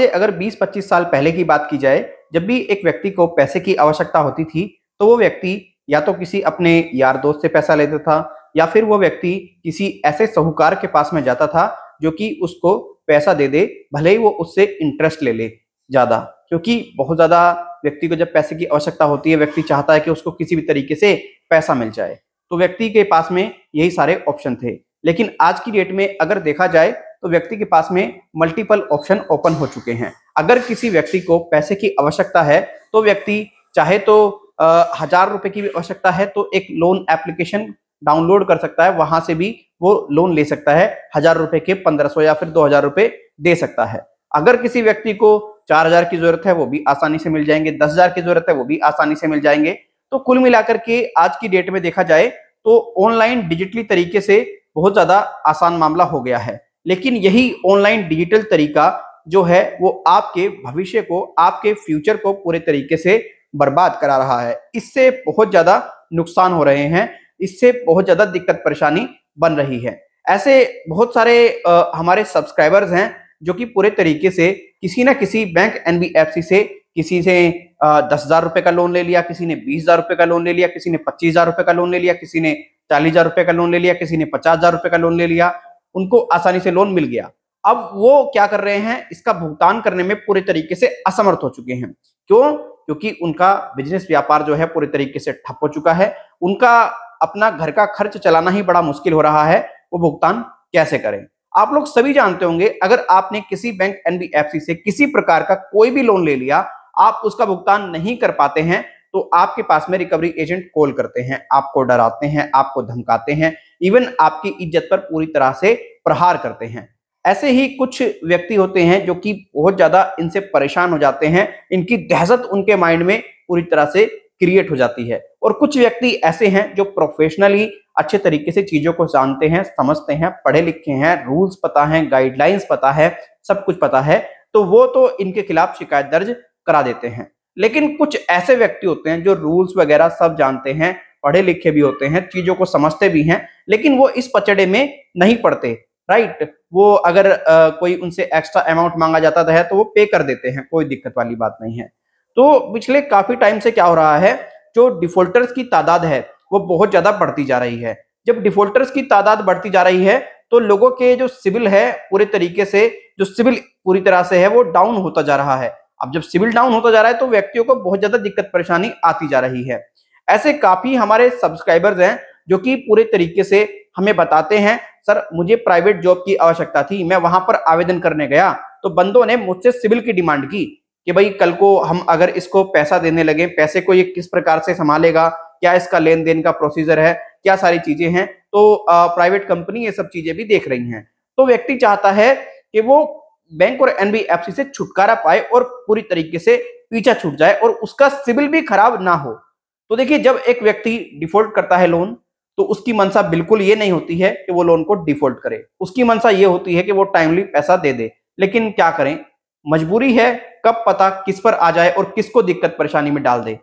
से अगर 20-25 साल पहले की बात की जाए जब भी एक व्यक्ति को पैसे की आवश्यकता होती थी तो वो व्यक्ति या तो किसी अपने यार दोस्त से पैसा लेता था या फिर वो व्यक्ति किसी ऐसे साहूकार के पास में जाता था जो कि उसको पैसा दे दे भले ही वो उससे इंटरेस्ट ले ले ज़्यादा क्योंकि बहुत ज़्यादा व्यक्ति को जब पैसे की आवश्यकता होती है व्यक्ति चाहता है कि उसको किसी भी तरीके से पैसा मिल जाए तो व्यक्ति के पास में यही सारे ऑप्शन थे लेकिन आज की डेट में अगर देखा जाए तो व्यक्ति के पास में मल्टीपल ऑप्शन ओपन हो चुके हैं अगर किसी व्यक्ति को पैसे की आवश्यकता है तो व्यक्ति चाहे तो हजार रुपए की भी आवश्यकता है तो एक लोन एप्लीकेशन डाउनलोड कर सकता है वहां से भी वो लोन ले सकता है हजार रुपए के पंद्रह सौ या फिर दो हजार रुपए दे सकता है अगर किसी व्यक्ति को चार हजार की जरूरत है वो भी आसानी से मिल जाएंगे दस हजार की जरूरत है वो भी आसानी से मिल जाएंगे तो कुल मिलाकर के आज की डेट में देखा जाए तो ऑनलाइन डिजिटली तरीके से बहुत ज्यादा आसान मामला हो गया है लेकिन यही ऑनलाइन डिजिटल तरीका जो है वो आपके भविष्य को आपके फ्यूचर को पूरे तरीके से बर्बाद करा रहा है इससे बहुत ज्यादा नुकसान हो रहे हैं इससे बहुत ज्यादा दिक्कत परेशानी बन रही है ऐसे बहुत सारे आ, हमारे सब्सक्राइबर्स हैं जो कि पूरे तरीके से किसी ना किसी बैंक एनबीएफसी से किसी से दस हजार रुपए का लोन ले लिया किसी ने बीस हजार रुपए का लोन ले लिया किसी ने पच्चीस हजार रुपए का लोन ले लिया किसी ने चालीस हजार रुपए का लोन ले लिया किसी ने पचास हजार रुपए का लोन ले लिया उनको आसानी से लोन मिल गया अब वो क्या कर रहे हैं इसका भुगतान करने में पूरे तरीके से असमर्थ हो चुके हैं क्यों क्योंकि उनका बिजनेस व्यापार जो है पूरे तरीके से ठप हो चुका है उनका अपना घर का खर्च चलाना ही बड़ा मुश्किल हो रहा है वो भुगतान कैसे करें आप लोग सभी जानते होंगे अगर आपने किसी बैंक एनबीएफसी से किसी प्रकार का कोई भी लोन ले लिया आप उसका भुगतान नहीं कर पाते हैं तो आपके पास में रिकवरी एजेंट कॉल करते हैं आपको डराते हैं आपको धमकाते हैं इवन आपकी इज्जत पर पूरी तरह से प्रहार करते हैं ऐसे ही कुछ व्यक्ति होते हैं जो कि बहुत ज्यादा इनसे परेशान हो जाते हैं इनकी दहशत उनके माइंड में पूरी तरह से क्रिएट हो जाती है और कुछ व्यक्ति ऐसे हैं जो प्रोफेशनली अच्छे तरीके से चीजों को जानते हैं समझते हैं पढ़े लिखे हैं रूल्स पता है गाइडलाइंस पता है सब कुछ पता है तो वो तो इनके खिलाफ शिकायत दर्ज करा देते हैं लेकिन कुछ ऐसे व्यक्ति होते हैं जो रूल्स वगैरह सब जानते हैं पढ़े लिखे भी होते हैं चीजों को समझते भी हैं लेकिन वो इस पचड़े में नहीं पढ़ते राइट वो अगर आ, कोई उनसे एक्स्ट्रा अमाउंट मांगा जाता है तो वो पे कर देते हैं कोई दिक्कत वाली बात नहीं है तो पिछले काफी टाइम से क्या हो रहा है जो डिफॉल्टर्स की तादाद है वो बहुत ज्यादा बढ़ती जा रही है जब डिफॉल्टर्स की तादाद बढ़ती जा रही है तो लोगों के जो सिविल है पूरे तरीके से जो सिविल पूरी तरह से है वो डाउन होता जा रहा है अब जब सिविल डाउन होता जा रहा है तो व्यक्तियों को बहुत ज्यादा दिक्कत परेशानी आती जा रही है ऐसे काफी हमारे सब्सक्राइबर्स हैं जो कि पूरे तरीके से हमें बताते हैं सर मुझे प्राइवेट जॉब की आवश्यकता थी मैं वहां पर आवेदन करने गया तो बंदों ने मुझसे सिविल की डिमांड की कि भाई कल को हम अगर इसको पैसा देने लगे पैसे को ये किस प्रकार से संभालेगा क्या इसका लेन देन का प्रोसीजर है क्या सारी चीजें हैं तो प्राइवेट कंपनी ये सब चीजें भी देख रही हैं तो व्यक्ति चाहता है कि वो बैंक और एनबीएफसी से छुटकारा पाए और पूरी तरीके से पीछा छूट जाए और उसका सिविल भी खराब ना हो तो देखिए जब एक व्यक्ति डिफॉल्ट करता है लोन तो उसकी मंशा बिल्कुल ये नहीं होती है कि वो लोन को डिफॉल्ट करे उसकी मंशा ये होती है कि वो टाइमली पैसा दे दे लेकिन क्या करें मजबूरी है कब पता किस पर आ जाए और किसको दिक्कत परेशानी में डाल दे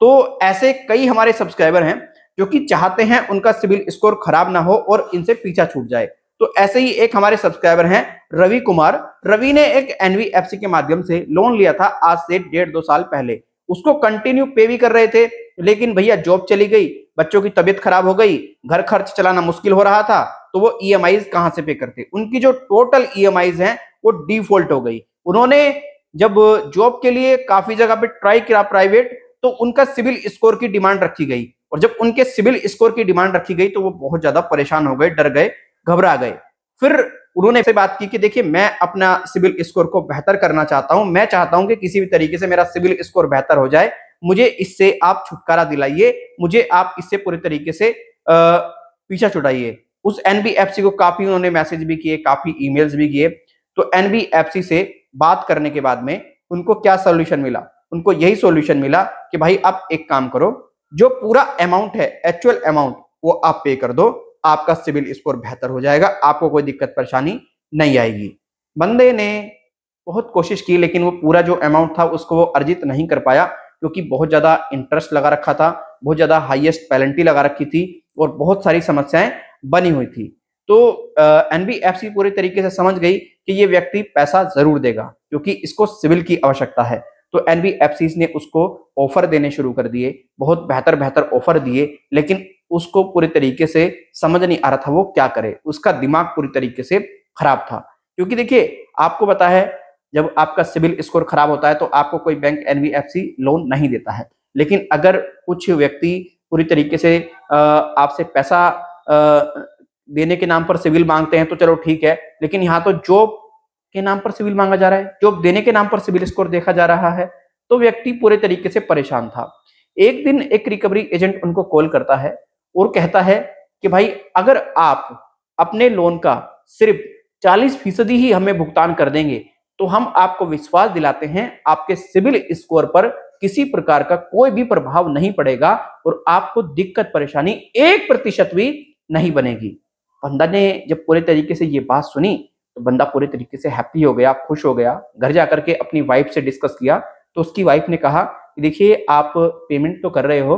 तो ऐसे कई हमारे सब्सक्राइबर हैं जो कि चाहते हैं उनका सिविल स्कोर खराब ना हो और इनसे पीछा छूट जाए तो ऐसे ही एक हमारे सब्सक्राइबर हैं रवि कुमार रवि ने एक एनवीएफसी के माध्यम से लोन लिया था आज से डेढ़ दो साल पहले उसको कंटिन्यू पे भी कर रहे थे लेकिन भैया जॉब चली गई बच्चों की तबियत खराब हो गई घर खर्च चलाना मुश्किल हो रहा था तो वो ई एम कहां से पे करते उनकी जो टोटल ई एम हैं वो डिफॉल्ट हो गई उन्होंने जब जॉब के लिए काफी जगह पे ट्राई किया प्राइवेट तो उनका सिविल स्कोर की डिमांड रखी गई और जब उनके सिविल स्कोर की डिमांड रखी गई तो वो बहुत ज्यादा परेशान हो गए डर गए घबरा गए फिर उन्होंने से बात की कि देखिए मैं अपना सिविल स्कोर को बेहतर करना चाहता हूं मैं चाहता हूं कि किसी भी तरीके से मेरा सिविल स्कोर बेहतर हो जाए मुझे इससे आप छुटकारा दिलाइए मुझे आप इससे पूरे तरीके से पीछा छुटाइए उस एनबीएफसी को काफी उन्होंने मैसेज भी किए काफी ईमेल्स भी किए तो एनबीएफसी से बात करने के बाद में उनको क्या सोल्यूशन मिला उनको यही सोल्यूशन मिला कि भाई आप एक काम करो जो पूरा अमाउंट है एक्चुअल अमाउंट वो आप पे कर दो आपका सिविल स्कोर बेहतर हो जाएगा आपको कोई दिक्कत परेशानी नहीं आएगी बंदे ने बहुत कोशिश की लेकिन वो पूरा जो अमाउंट था उसको वो अर्जित नहीं कर पाया क्योंकि बहुत ज़्यादा इंटरेस्ट लगा रखा था बहुत ज़्यादा हाईएस्ट पेनल्टी लगा रखी थी और बहुत सारी समस्याएं बनी हुई थी तो एन पूरी तरीके से समझ गई कि ये व्यक्ति पैसा जरूर देगा क्योंकि इसको सिविल की आवश्यकता है तो एन ने उसको ऑफर देने शुरू कर दिए बहुत बेहतर बेहतर ऑफर दिए लेकिन उसको पूरे तरीके से समझ नहीं आ रहा था वो क्या करे उसका दिमाग पूरी तरीके से खराब था क्योंकि देखिए आपको पता है जब आपका सिविल स्कोर खराब होता है तो आपको कोई बैंक एनबीएफसी लोन नहीं देता है लेकिन अगर कुछ व्यक्ति पूरी तरीके से आपसे पैसा देने के नाम पर सिविल मांगते हैं तो चलो ठीक है लेकिन यहाँ तो जॉब के नाम पर सिविल मांगा जा रहा है जॉब देने के नाम पर सिविल स्कोर देखा जा रहा है तो व्यक्ति पूरे तरीके से परेशान था एक दिन एक रिकवरी एजेंट उनको कॉल करता है और कहता है कि भाई अगर आप अपने लोन का सिर्फ चालीस फीसदी ही हमें भुगतान कर देंगे तो हम आपको विश्वास दिलाते हैं आपके सिविल स्कोर पर किसी प्रकार का कोई भी प्रभाव नहीं पड़ेगा और आपको दिक्कत परेशानी एक प्रतिशत भी नहीं बनेगी बंदा ने जब पूरे तरीके से ये बात सुनी तो बंदा पूरे तरीके से हैप्पी हो गया खुश हो गया घर जाकर के अपनी वाइफ से डिस्कस किया तो उसकी वाइफ ने कहा देखिए आप पेमेंट तो कर रहे हो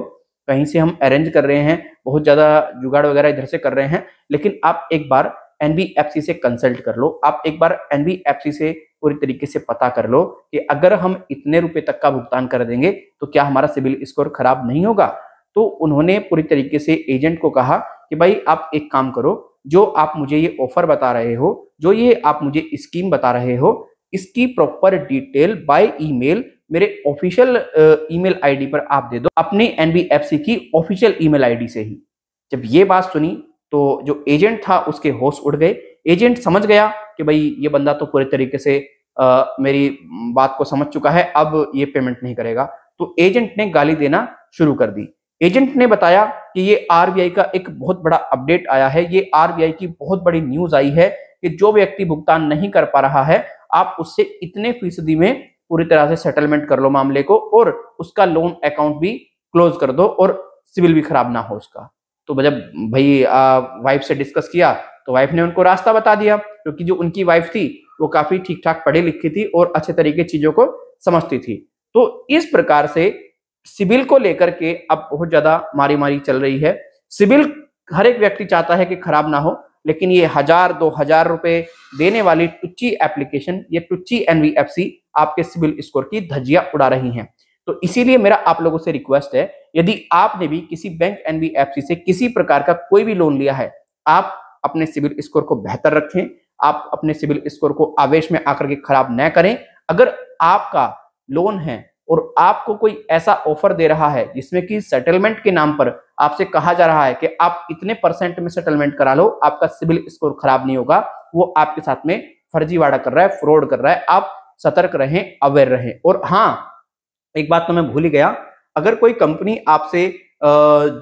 कहीं से हम अरेंज कर रहे हैं बहुत ज़्यादा जुगाड़ वगैरह इधर से कर रहे हैं लेकिन आप एक बार एनबीएफसी से कंसल्ट कर लो आप एक बार एनबीएफसी से पूरी तरीके से पता कर लो कि अगर हम इतने रुपए तक का भुगतान कर देंगे तो क्या हमारा सिविल स्कोर खराब नहीं होगा तो उन्होंने पूरी तरीके से एजेंट को कहा कि भाई आप एक काम करो जो आप मुझे ये ऑफर बता रहे हो जो ये आप मुझे स्कीम बता रहे हो इसकी प्रॉपर डिटेल बाय ईमेल मेरे ऑफिशियल ईमेल आईडी पर आप दे दो अपनी एनबीएफसी की ऑफिशियल ईमेल आईडी से ही जब ये बात सुनी तो जो एजेंट था उसके होश उड़ गए एजेंट समझ गया कि भाई ये बंदा तो पूरे तरीके से आ, मेरी बात को समझ चुका है अब ये पेमेंट नहीं करेगा तो एजेंट ने गाली देना शुरू कर दी एजेंट ने बताया कि ये आरबीआई का एक बहुत बड़ा अपडेट आया है ये आरबीआई की बहुत बड़ी न्यूज आई है कि जो व्यक्ति भुगतान नहीं कर पा रहा है आप उससे इतने फीसदी में पूरी तरह से सेटलमेंट कर लो मामले को और उसका लोन अकाउंट भी क्लोज कर दो और सिविल भी खराब ना हो उसका तो जब भाई वाइफ से डिस्कस किया तो वाइफ ने उनको रास्ता बता दिया क्योंकि जो उनकी वाइफ थी वो काफी ठीक ठाक पढ़ी लिखी थी और अच्छे तरीके चीजों को समझती थी तो इस प्रकार से सिविल को लेकर के अब बहुत ज्यादा मारी मारी चल रही है सिविल हर एक व्यक्ति चाहता है कि खराब ना हो लेकिन ये हजार दो हजार रुपए देने वाली टुच्ची एप्लीकेशन ये टुच्ची एनवीएफसी आपके सिविल स्कोर की धज्जिया उड़ा रही हैं तो इसीलिए मेरा आप लोगों से रिक्वेस्ट है यदि आपने भी किसी बैंक एनवीएफसी से किसी प्रकार का कोई भी लोन लिया है आप अपने सिविल स्कोर को बेहतर रखें आप अपने सिविल स्कोर को आवेश में आकर के खराब न करें अगर आपका लोन है और आपको कोई ऐसा ऑफर दे रहा है जिसमें कि सेटलमेंट के नाम पर आपसे कहा जा रहा है कि आप इतने परसेंट में सेटलमेंट करा लो आपका सिविल स्कोर खराब नहीं होगा वो आपके साथ में फर्जीवाड़ा कर रहा है फ्रॉड कर रहा है आप सतर्क रहें अवेयर रहें और हाँ एक बात तो मैं भूल ही गया अगर कोई कंपनी आपसे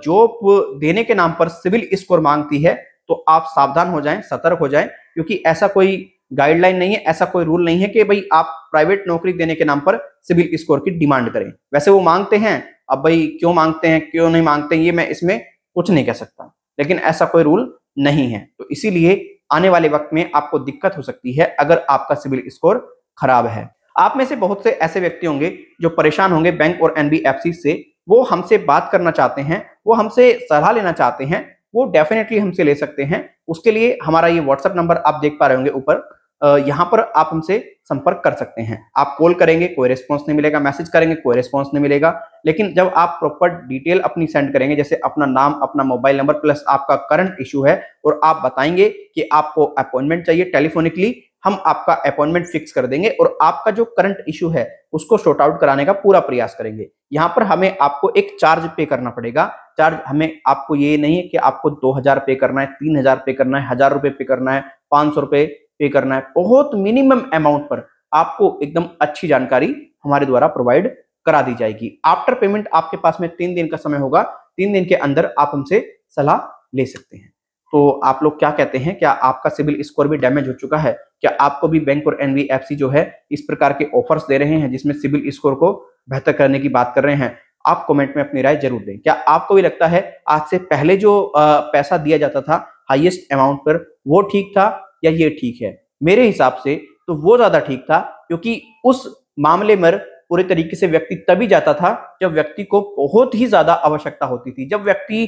जॉब देने के नाम पर सिविल स्कोर मांगती है तो आप सावधान हो जाएं सतर्क हो जाएं क्योंकि ऐसा कोई गाइडलाइन नहीं है ऐसा कोई रूल नहीं है कि भाई आप प्राइवेट नौकरी देने के नाम पर सिविल स्कोर की डिमांड करें वैसे वो मांगते हैं अब भाई क्यों मांगते हैं क्यों नहीं मांगते ये मैं इसमें कुछ नहीं कह सकता लेकिन ऐसा कोई रूल नहीं है तो इसीलिए आने वाले वक्त में आपको दिक्कत हो सकती है अगर आपका सिविल स्कोर खराब है आप में से बहुत से ऐसे व्यक्ति होंगे जो परेशान होंगे बैंक और एनबीएफसी से वो हमसे बात करना चाहते हैं वो हमसे सलाह लेना चाहते हैं वो डेफिनेटली हमसे ले सकते हैं उसके लिए हमारा ये व्हाट्सएप नंबर आप देख पा रहे होंगे ऊपर यहाँ पर आप हमसे संपर्क कर सकते हैं आप कॉल करेंगे कोई रिस्पॉन्स नहीं मिलेगा मैसेज करेंगे कोई रिस्पॉन्स नहीं मिलेगा लेकिन जब आप प्रॉपर डिटेल अपनी सेंड करेंगे जैसे अपना नाम अपना मोबाइल नंबर प्लस आपका करंट इशू है और आप बताएंगे कि आपको अपॉइंटमेंट चाहिए टेलीफोनिकली हम आपका अपॉइंटमेंट फिक्स कर देंगे और आपका जो करंट इशू है उसको शॉर्ट आउट कराने का पूरा प्रयास करेंगे यहाँ पर हमें आपको एक चार्ज पे करना पड़ेगा चार्ज हमें आपको ये नहीं है कि आपको दो हजार पे करना है तीन हजार पे करना है हजार रुपए पे करना है पांच सौ रुपए पे करना है बहुत मिनिमम अमाउंट पर आपको एकदम अच्छी जानकारी हमारे द्वारा प्रोवाइड करा दी जाएगी आफ्टर पेमेंट आपके पास में तीन दिन का समय होगा तीन दिन के अंदर आप हमसे सलाह ले सकते हैं तो आप लोग क्या कहते हैं क्या आपका सिविल स्कोर भी डैमेज हो चुका है क्या आपको भी बैंक और एनवीएफसी जो है इस प्रकार के ऑफर्स दे रहे हैं जिसमें सिविल स्कोर को बेहतर करने की बात कर रहे हैं आप कमेंट में अपनी राय जरूर दें क्या आपको भी लगता है आज से पहले जो पैसा दिया जाता था हाईएस्ट अमाउंट पर वो ठीक था या ये ठीक है मेरे हिसाब से तो वो ज्यादा ठीक था क्योंकि उस मामले में पूरे तरीके से व्यक्ति तभी जाता था जब व्यक्ति को बहुत ही ज्यादा आवश्यकता होती थी जब व्यक्ति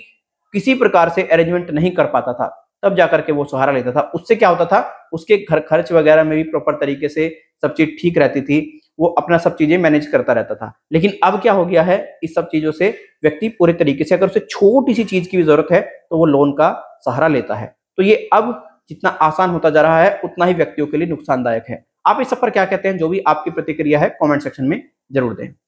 किसी प्रकार से अरेंजमेंट नहीं कर पाता था तब जाकर के वो सहारा लेता था उससे क्या होता था उसके घर खर्च वगैरह में भी प्रॉपर तरीके से सब चीज ठीक रहती थी वो अपना सब चीजें मैनेज करता रहता था लेकिन अब क्या हो गया है इस सब चीजों से व्यक्ति पूरे तरीके से अगर उसे छोटी सी चीज की भी जरूरत है तो वो लोन का सहारा लेता है तो ये अब जितना आसान होता जा रहा है उतना ही व्यक्तियों के लिए नुकसानदायक है आप इस सब पर क्या कहते हैं जो भी आपकी प्रतिक्रिया है कॉमेंट सेक्शन में जरूर दें